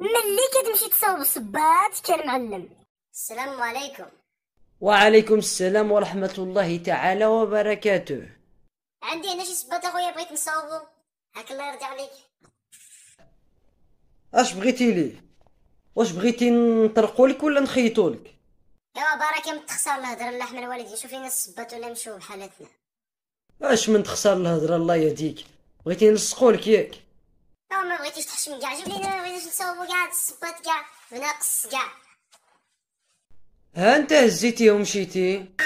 ملي كتمشي تصاوب الصباط كالمعلم السلام عليكم وعليكم السلام ورحمة الله تعالى وبركاته عندي هنا شي صباط اخويا بغيت نصاوبو هاك الله يرضي عليك اش بغيتي لي واش بغيتي نطرقو لك ولا نخيطو لك ايوا بارك من تخسر الهضره الله الوالدي شوف شوفينا الصباط ولا مشوا بحالتنا اش من تخسر الهضره الله يهديك بغيتي نلصقو لك ياك لو نعم، ما بغيتيش تحشم كاع جيب لينا ما بغيتيش نصاوبو كاع الصبات كاع بناقص كاع ها انت هزيتيه مشيتي